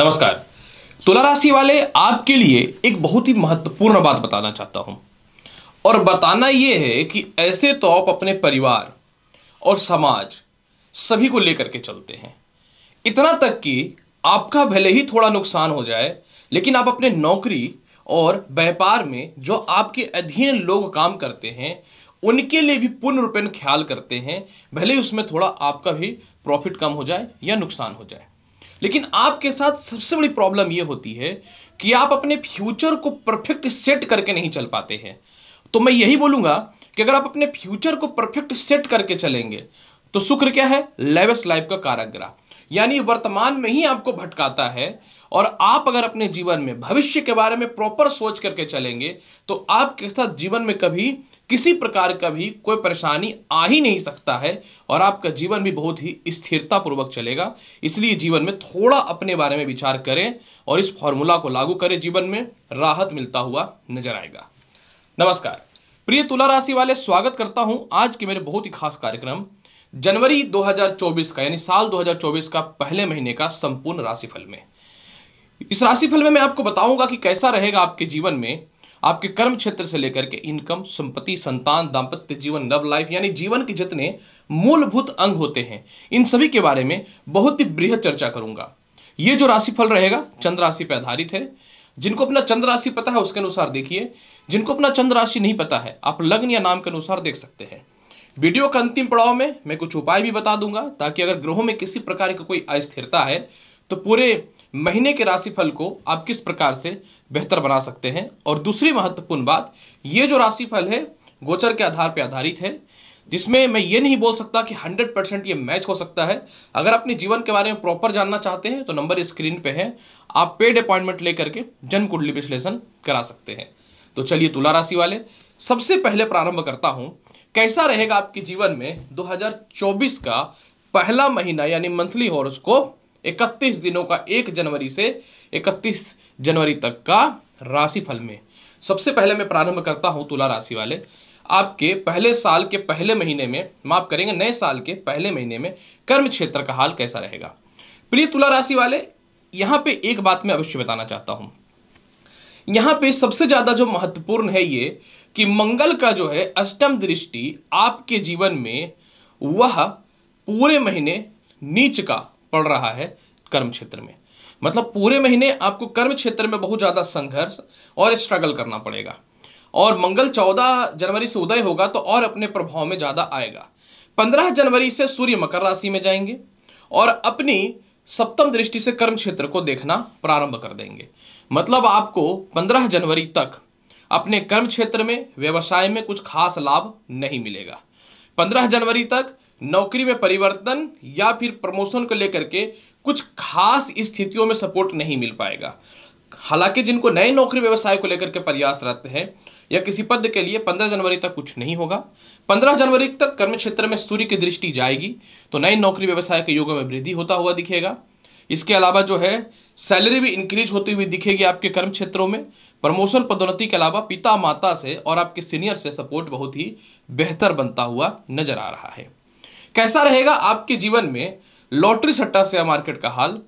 नमस्कार तुला राशि वाले आपके लिए एक बहुत ही महत्वपूर्ण बात बताना चाहता हूं और बताना यह है कि ऐसे तो आप अपने परिवार और समाज सभी को लेकर के चलते हैं इतना तक कि आपका भले ही थोड़ा नुकसान हो जाए लेकिन आप अपने नौकरी और व्यापार में जो आपके अधीन लोग काम करते हैं उनके लिए भी पूर्ण रूपेण ख्याल करते हैं भले ही उसमें थोड़ा आपका भी प्रॉफिट कम हो जाए या नुकसान हो जाए लेकिन आपके साथ सबसे बड़ी प्रॉब्लम यह होती है कि आप अपने फ्यूचर को परफेक्ट सेट करके नहीं चल पाते हैं तो मैं यही बोलूंगा कि अगर आप अपने फ्यूचर को परफेक्ट सेट करके चलेंगे तो शुक्र क्या है लेवेस्ट लाइफ का काराग्रह यानी वर्तमान में ही आपको भटकाता है और आप अगर अपने जीवन में भविष्य के बारे में प्रॉपर सोच करके चलेंगे तो आपके साथ जीवन में कभी किसी प्रकार का भी कोई परेशानी आ ही नहीं सकता है और आपका जीवन भी बहुत ही स्थिरतापूर्वक चलेगा इसलिए जीवन में थोड़ा अपने बारे में विचार करें और इस फॉर्मूला को लागू करें जीवन में राहत मिलता हुआ नजर आएगा नमस्कार प्रिय तुला राशि वाले स्वागत करता हूं आज के मेरे बहुत ही खास कार्यक्रम जनवरी 2024 का यानी साल 2024 का पहले महीने का संपूर्ण राशिफल में इस राशिफल में मैं आपको बताऊंगा कि कैसा रहेगा आपके जीवन में आपके कर्म क्षेत्र से लेकर के इनकम संपत्ति संतान दाम्पत्य जीवन लव लाइफ यानी जीवन के जितने मूलभूत अंग होते हैं इन सभी के बारे में बहुत ही बृहद चर्चा करूंगा ये जो राशिफल रहेगा चंद्र राशि पर आधारित है जिनको अपना चंद्र राशि पता है उसके अनुसार देखिए जिनको अपना चंद्र राशि नहीं पता है आप लग्न या नाम के अनुसार देख सकते हैं वीडियो का अंतिम पड़ाव में मैं कुछ उपाय भी बता दूंगा ताकि अगर ग्रहों में किसी प्रकार की कोई अस्थिरता है तो पूरे महीने के राशिफल को आप किस प्रकार से बेहतर बना सकते हैं और दूसरी महत्वपूर्ण बात ये जो राशिफल है गोचर के आधार पर आधारित है जिसमें मैं ये नहीं बोल सकता कि 100 परसेंट ये मैच हो सकता है अगर अपने जीवन के बारे में प्रॉपर जानना चाहते हैं तो नंबर स्क्रीन पे है आप पेड अपॉइंटमेंट लेकर के जन्म कुंडली विश्लेषण करा सकते हैं तो चलिए तुला राशि वाले सबसे पहले प्रारंभ करता हूँ कैसा रहेगा आपके जीवन में 2024 का पहला महीना यानी मंथली हॉरोस्कोप 31 दिनों का 1 जनवरी से 31 जनवरी तक का राशिफल में सबसे पहले मैं प्रारंभ करता हूं तुला राशि वाले आपके पहले साल के पहले महीने में माफ करेंगे नए साल के पहले महीने में कर्म क्षेत्र का हाल कैसा रहेगा प्रिय तुला राशि वाले यहां पे एक बात मैं अवश्य बताना चाहता हूं यहां पे सबसे ज़्यादा जो महत्वपूर्ण है ये कि मंगल का जो है अष्टम दृष्टि आपके जीवन में वह पूरे महीने नीच का पड़ रहा है कर्म क्षेत्र में मतलब पूरे महीने आपको कर्म क्षेत्र में बहुत ज़्यादा संघर्ष और स्ट्रगल करना पड़ेगा और मंगल 14 जनवरी से उदय होगा तो और अपने प्रभाव में ज़्यादा आएगा 15 जनवरी से सूर्य मकर राशि में जाएंगे और अपनी सप्तम दृष्टि से कर्म क्षेत्र को देखना प्रारंभ कर देंगे मतलब आपको 15 जनवरी तक अपने कर्म क्षेत्र में व्यवसाय में कुछ खास लाभ नहीं मिलेगा पंद्रह जनवरी तक नौकरी में परिवर्तन या फिर प्रमोशन को लेकर के कुछ खास स्थितियों में सपोर्ट नहीं मिल पाएगा हालांकि जिनको नए नौकरी व्यवसाय को लेकर के प्रयासरत हैं या किसी पद के लिए 15 जनवरी तक कुछ नहीं होगा 15 जनवरी तक कर्म क्षेत्र में सूर्य की दृष्टि जाएगी तो नए नौकरी व्यवसाय के योगों में वृद्धि होता हुआ दिखेगा इसके अलावा जो है सैलरी भी इंक्रीज होती हुई दिखेगी आपके कर्म क्षेत्रों में प्रमोशन पदोन्नति के अलावा पिता माता से और आपके सीनियर से सपोर्ट बहुत ही बेहतर बनता हुआ नजर आ रहा है कैसा रहेगा आपके जीवन में लॉटरी सट्टा शेयर मार्केट का हाल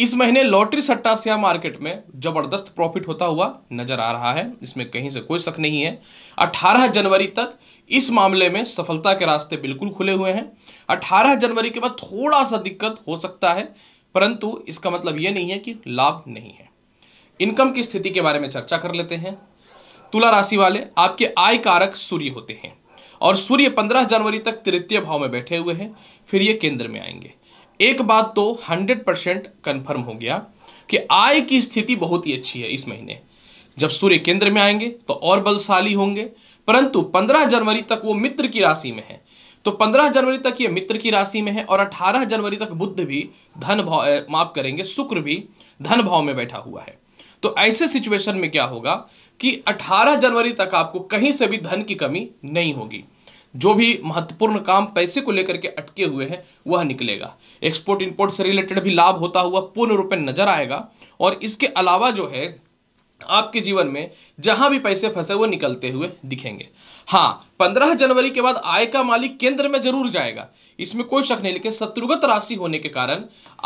इस महीने लॉटरी सट्टा शेयर मार्केट में जबरदस्त प्रॉफिट होता हुआ नजर आ रहा है इसमें कहीं से कोई शक नहीं है 18 जनवरी तक इस मामले में सफलता के रास्ते बिल्कुल खुले हुए हैं 18 जनवरी के बाद थोड़ा सा दिक्कत हो सकता है परंतु इसका मतलब यह नहीं है कि लाभ नहीं है इनकम की स्थिति के बारे में चर्चा कर लेते हैं तुला राशि वाले आपके आय कारक सूर्य होते हैं और सूर्य 15 जनवरी तक तृतीय भाव में बैठे हुए हैं फिर ये केंद्र में आएंगे एक बात तो 100 परसेंट कन्फर्म हो गया कि आय की स्थिति बहुत ही अच्छी है इस महीने जब सूर्य केंद्र में आएंगे तो और बलशाली होंगे परंतु 15 जनवरी तक वो मित्र की राशि में है तो 15 जनवरी तक ये मित्र की राशि में है और 18 जनवरी तक बुद्ध भी धन भाव माफ करेंगे शुक्र भी धन भाव में बैठा हुआ है तो ऐसे सिचुएशन में क्या होगा कि 18 जनवरी तक आपको कहीं से भी धन की कमी नहीं होगी जो भी महत्वपूर्ण काम पैसे को लेकर के अटके हुए हैं वह निकलेगा एक्सपोर्ट इंपोर्ट से रिलेटेड भी लाभ होता हुआ पूर्ण रूप में नजर आएगा और इसके अलावा जो है आपके जीवन में जहां भी पैसे फंसे वो निकलते हुए दिखेंगे हाँ पंद्रह जनवरी के बाद आय का मालिक केंद्र में जरूर जाएगा इसमें कोई शक नहीं लेकिन शत्रुगत राशि होने के कारण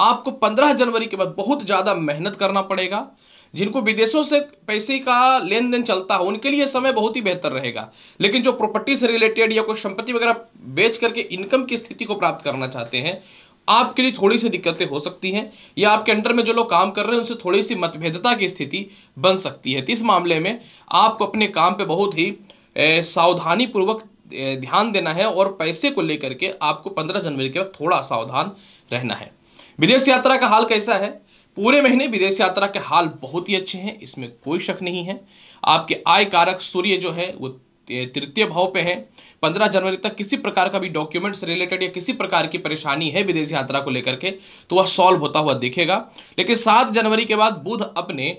आपको पंद्रह जनवरी के बाद बहुत ज़्यादा मेहनत करना पड़ेगा जिनको विदेशों से पैसे का लेन देन चलता हो उनके लिए समय बहुत ही बेहतर रहेगा लेकिन जो प्रॉपर्टी से रिलेटेड या कोई संपत्ति वगैरह बेच करके इनकम की स्थिति को प्राप्त करना चाहते हैं आपके लिए थोड़ी सी दिक्कतें हो सकती हैं या आपके अंडर में जो लोग काम कर रहे हैं उनसे थोड़ी सी मतभेदता की स्थिति बन सकती है तो इस मामले में आपको अपने काम पे बहुत ही सावधानीपूर्वक ध्यान देना है और पैसे को लेकर के आपको 15 जनवरी के बाद थोड़ा सावधान रहना है विदेश यात्रा का हाल कैसा है पूरे महीने विदेश यात्रा के हाल बहुत ही अच्छे हैं इसमें कोई शक नहीं है आपके आय कारक सूर्य जो है वो तृतीय भाव पे है पंद्रह जनवरी तक किसी प्रकार का भी डॉक्यूमेंट्स रिलेटेड या किसी प्रकार की परेशानी है विदेश यात्रा को लेकर के तो वह सॉल्व होता हुआ दिखेगा लेकिन सात जनवरी के बाद बुध अपने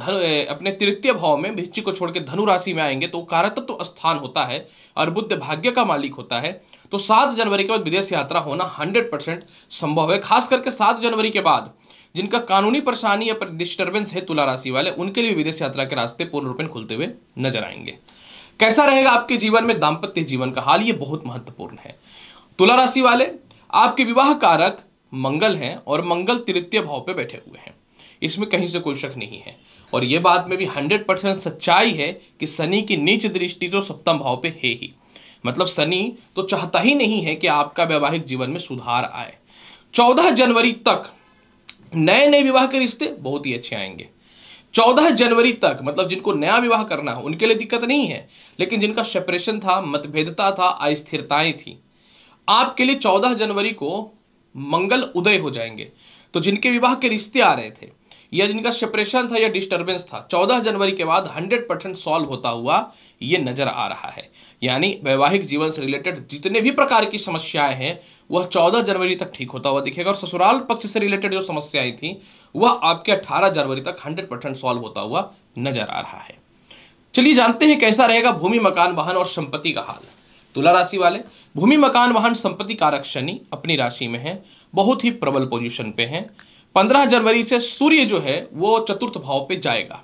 धन अपने तृतीय भाव में वृश्चिक को छोड़ के धनु राशि में आएंगे तो कारतत्व तो स्थान होता है और बुद्ध भाग्य का मालिक होता है तो सात जनवरी के बाद विदेश यात्रा होना हंड्रेड संभव है खास करके सात जनवरी के बाद जिनका कानूनी परेशानी या डिस्टर्बेंस है तुला राशि वाले उनके लिए विदेश यात्रा के रास्ते पूर्ण रूप में खुलते हुए नजर आएंगे कैसा रहेगा आपके जीवन में दाम्पत्य जीवन का हाल ये बहुत महत्वपूर्ण है तुला राशि वाले आपके विवाह कारक मंगल हैं और मंगल तृतीय भाव पे बैठे हुए हैं इसमें कहीं से कोई शक नहीं है और ये बात में भी हंड्रेड परसेंट सच्चाई है कि शनि की नीच दृष्टि जो तो सप्तम भाव पे है ही मतलब शनि तो चाहता ही नहीं है कि आपका वैवाहिक जीवन में सुधार आए चौदह जनवरी तक नए नए विवाह के रिश्ते बहुत ही अच्छे आएंगे चौदह जनवरी तक मतलब जिनको नया विवाह करना है उनके लिए दिक्कत नहीं है लेकिन जिनका सेपरेशन था मतभेदता था अस्थिरताएं थी आपके लिए चौदह जनवरी को मंगल उदय हो जाएंगे तो जिनके विवाह के रिश्ते आ रहे थे या जिनका सेपरेशन था या डिस्टर्बेंस था 14 जनवरी के बाद 100 परसेंट सॉल्व होता हुआ ये नज़र आ रहा है यानी वैवाहिक जीवन से रिलेटेड जितने भी प्रकार की समस्याएं हैं वह 14 जनवरी तक ठीक होता हुआ दिखेगा और ससुराल पक्ष से रिलेटेड जो समस्याएं थी वह आपके 18 जनवरी तक 100 परसेंट सॉल्व होता हुआ नजर आ रहा है चलिए जानते हैं कैसा रहेगा भूमि मकान वाहन और संपत्ति का हाल तुला राशि वाले भूमि मकान वाहन संपत्ति कारक शनि अपनी राशि में है बहुत ही प्रबल पोजिशन पे हैं पंद्रह जनवरी से सूर्य जो है वो चतुर्थ भाव पे जाएगा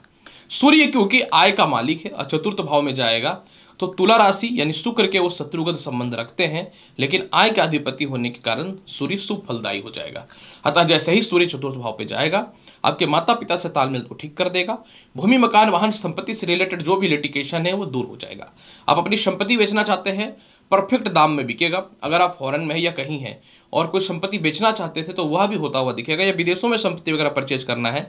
सूर्य क्योंकि आय का मालिक है और चतुर्थ भाव में जाएगा तो तुला राशि यानी शुक्र के वो शत्रुगत संबंध रखते हैं लेकिन आय के अधिपति होने के कारण सूर्य सुफलदायी फलदायी हो जाएगा अतः जैसे ही सूर्य चतुर्थ भाव पे जाएगा आपके माता पिता से तालमेल को तो ठीक कर देगा भूमि मकान वाहन संपत्ति से रिलेटेड जो भी लिटिकेशन है वो दूर हो जाएगा आप अपनी संपत्ति बेचना चाहते हैं परफेक्ट दाम में बिकेगा अगर आप फॉरेन में है या कहीं हैं और कोई संपत्ति बेचना चाहते थे तो वह भी होता हुआ दिखेगा या विदेशों में संपत्ति वगैरह परचेज करना है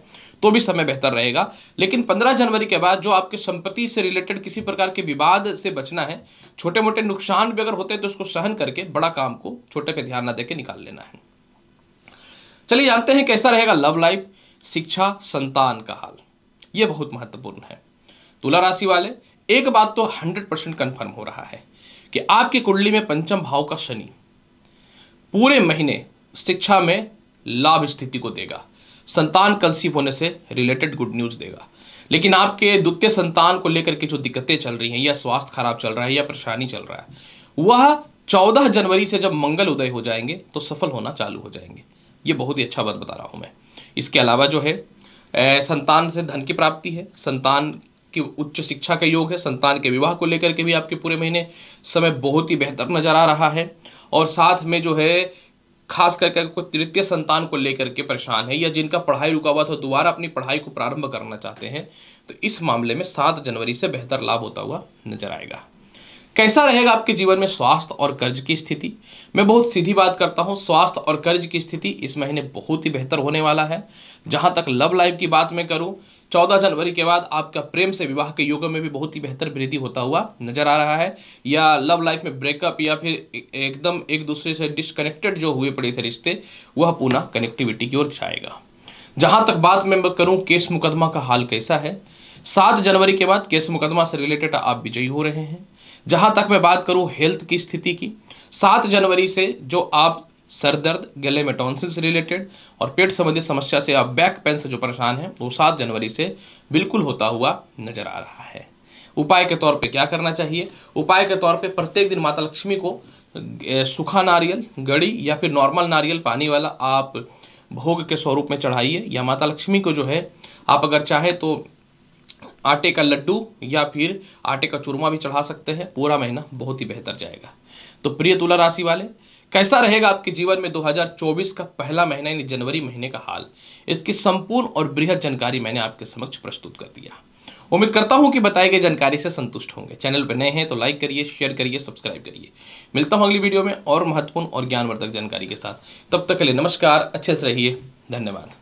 तो भी समय बेहतर रहेगा लेकिन 15 जनवरी के बाद जो आपके संपत्ति से रिलेटेड किसी प्रकार के विवाद से बचना है छोटे मोटे नुकसान भी अगर होते हैं तो उसको सहन करके बड़ा काम को छोटे पर ध्यान ना दे निकाल लेना है चलिए जानते हैं कैसा रहेगा लव लाइफ शिक्षा संतान का हाल यह बहुत महत्वपूर्ण है तुला राशि वाले एक बात तो हंड्रेड परसेंट कन्फर्म हो रहा है कि आपकी कुंडली में पंचम भाव का शनि पूरे महीने शिक्षा में लाभ स्थिति को देगा संतान कंसीव होने से रिलेटेड गुड न्यूज देगा लेकिन आपके द्वितीय संतान को लेकर के जो दिक्कतें चल रही हैं या स्वास्थ्य खराब चल रहा है या परेशानी चल रहा है वह चौदह जनवरी से जब मंगल उदय हो जाएंगे तो सफल होना चालू हो जाएंगे ये बहुत ही अच्छा बात बता रहा हूँ मैं इसके अलावा जो है ए, संतान से धन की प्राप्ति है संतान कि उच्च शिक्षा का योग है संतान के विवाह को लेकर के भी आपके पूरे महीने समय बहुत ही बेहतर नज़र आ रहा है और साथ में जो है खास करके कोई तृतीय संतान को लेकर के परेशान है या जिनका पढ़ाई रुका हुआ था दोबारा अपनी पढ़ाई को प्रारंभ करना चाहते हैं तो इस मामले में सात जनवरी से बेहतर लाभ होता हुआ नजर आएगा कैसा रहेगा आपके जीवन में स्वास्थ्य और कर्ज की स्थिति मैं बहुत सीधी बात करता हूँ स्वास्थ्य और कर्ज की स्थिति इस महीने बहुत ही बेहतर होने वाला है जहाँ तक लव लाइफ की बात मैं करूँ 14 जनवरी के बाद आपका प्रेम से विवाह के योगों में भी बहुत ही बेहतर वृद्धि होता हुआ नजर आ रहा है या लव लाइफ में ब्रेकअप या फिर एकदम एक दूसरे से डिसकनेक्टेड जो हुए पड़े थे रिश्ते वह पुनः कनेक्टिविटी की ओर जाएगा जहां तक बात मैं करूं केस मुकदमा का हाल कैसा है सात जनवरी के बाद केस मुकदमा से रिलेटेड आप विजयी हो रहे हैं जहां तक मैं बात करूं हेल्थ की स्थिति की सात जनवरी से जो आप सर दर्द गले में टॉन्सिल से रिलेटेड और पेट संबंधित समस्या से आप बैक पेन से जो परेशान हैं वो सात जनवरी से बिल्कुल होता हुआ नजर आ रहा है उपाय के तौर पे क्या करना चाहिए उपाय के तौर पे प्रत्येक दिन माता लक्ष्मी को सूखा नारियल गड़ी या फिर नॉर्मल नारियल पानी वाला आप भोग के स्वरूप में चढ़ाइए या माता लक्ष्मी को जो है आप अगर चाहें तो आटे का लड्डू या फिर आटे का चूरमा भी चढ़ा सकते हैं पूरा महीना बहुत ही बेहतर जाएगा तो प्रिय तुला राशि वाले कैसा रहेगा आपके जीवन में 2024 का पहला महीना यानी जनवरी महीने का हाल इसकी संपूर्ण और बृहद जानकारी मैंने आपके समक्ष प्रस्तुत कर दिया उम्मीद करता हूं कि बताई गई जानकारी से संतुष्ट होंगे चैनल पर नए हैं तो लाइक करिए शेयर करिए सब्सक्राइब करिए मिलता हूं अगली वीडियो में और महत्वपूर्ण और ज्ञानवर्धक जानकारी के साथ तब तक के लिए नमस्कार अच्छे से रहिए धन्यवाद